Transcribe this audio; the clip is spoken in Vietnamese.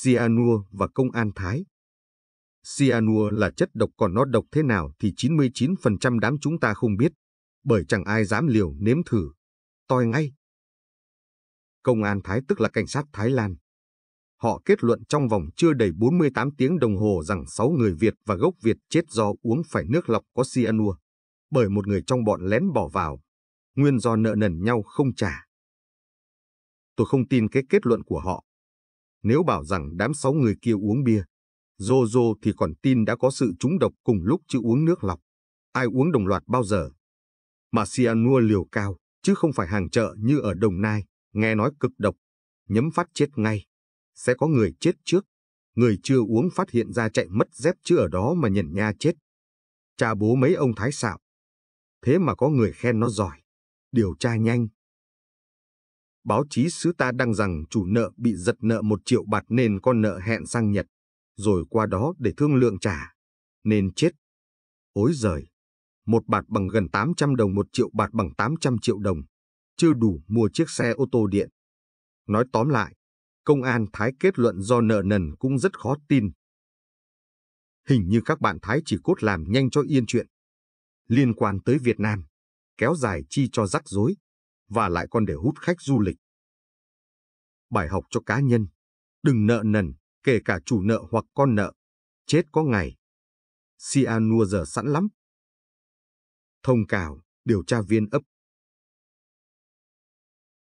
cyanua và công an Thái. Cyanua là chất độc còn nó độc thế nào thì 99% đám chúng ta không biết, bởi chẳng ai dám liều nếm thử. Toi ngay. Công an Thái tức là cảnh sát Thái Lan. Họ kết luận trong vòng chưa đầy 48 tiếng đồng hồ rằng 6 người Việt và gốc Việt chết do uống phải nước lọc có cyanua, bởi một người trong bọn lén bỏ vào, nguyên do nợ nần nhau không trả. Tôi không tin cái kết luận của họ, nếu bảo rằng đám sáu người kia uống bia, Jojo thì còn tin đã có sự trúng độc cùng lúc chứ uống nước lọc. Ai uống đồng loạt bao giờ? Mà cyanua liều cao, chứ không phải hàng chợ như ở Đồng Nai, nghe nói cực độc. Nhấm phát chết ngay. Sẽ có người chết trước. Người chưa uống phát hiện ra chạy mất dép chứ ở đó mà nhận nha chết. Cha bố mấy ông thái xạo. Thế mà có người khen nó giỏi. Điều tra nhanh, báo chí xứ ta đăng rằng chủ nợ bị giật nợ một triệu bạc nên con nợ hẹn sang Nhật, rồi qua đó để thương lượng trả, nên chết. Ối giời, một bạc bằng gần 800 đồng một triệu bạc bằng 800 triệu đồng, chưa đủ mua chiếc xe ô tô điện. Nói tóm lại, công an Thái kết luận do nợ nần cũng rất khó tin. Hình như các bạn Thái chỉ cốt làm nhanh cho yên chuyện. Liên quan tới Việt Nam, kéo dài chi cho rắc rối, và lại còn để hút khách du lịch. Bài học cho cá nhân, đừng nợ nần, kể cả chủ nợ hoặc con nợ, chết có ngày. Nua giờ sẵn lắm. Thông cảo, điều tra viên ấp